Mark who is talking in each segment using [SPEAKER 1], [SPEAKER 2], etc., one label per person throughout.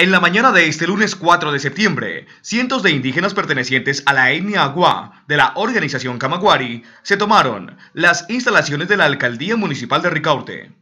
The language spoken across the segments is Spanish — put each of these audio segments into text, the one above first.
[SPEAKER 1] En la mañana de este lunes 4 de septiembre, cientos de indígenas pertenecientes a la etnia Agua de la organización Camaguari se tomaron las instalaciones de la Alcaldía Municipal de Ricaute.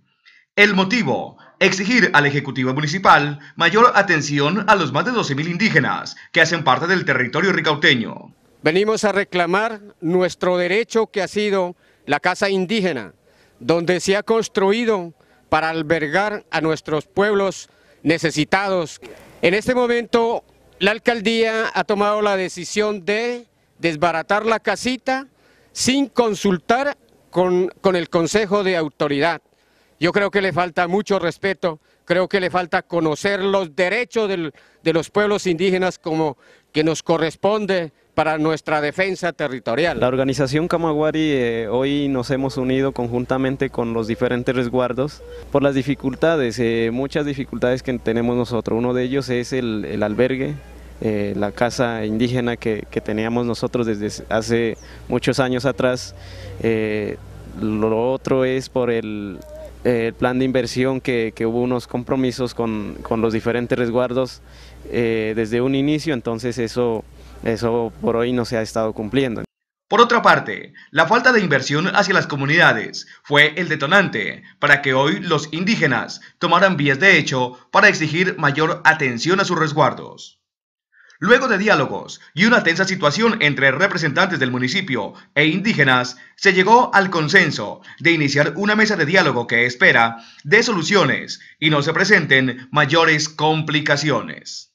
[SPEAKER 1] El motivo, exigir al Ejecutivo Municipal mayor atención a los más de 12.000 indígenas que hacen parte del territorio ricauteño.
[SPEAKER 2] Venimos a reclamar nuestro derecho que ha sido la Casa Indígena, donde se ha construido para albergar a nuestros pueblos necesitados. En este momento la alcaldía ha tomado la decisión de desbaratar la casita sin consultar con, el Consejo de Autoridad. Yo creo que le falta mucho respeto, creo que le falta conocer los derechos de los pueblos indígenas como que nos corresponde para nuestra defensa territorial. La
[SPEAKER 3] organización Camaguari eh, hoy nos hemos unido conjuntamente con los diferentes resguardos por las dificultades, eh, muchas dificultades que tenemos nosotros. Uno de ellos es el, albergue, eh, la casa indígena que, teníamos nosotros desde hace muchos años atrás. lo otro es por el, plan de inversión que, hubo unos compromisos con, los diferentes resguardos desde un inicio, entonces eso eso por hoy no se ha estado cumpliendo.
[SPEAKER 1] Por otra parte, la falta de inversión hacia las comunidades fue el detonante para que hoy los indígenas tomaran vías de hecho para exigir mayor atención a sus resguardos. Luego de diálogos y una tensa situación entre representantes del municipio e indígenas, se llegó al consenso de iniciar una mesa de diálogo que espera de soluciones y no se presenten mayores complicaciones.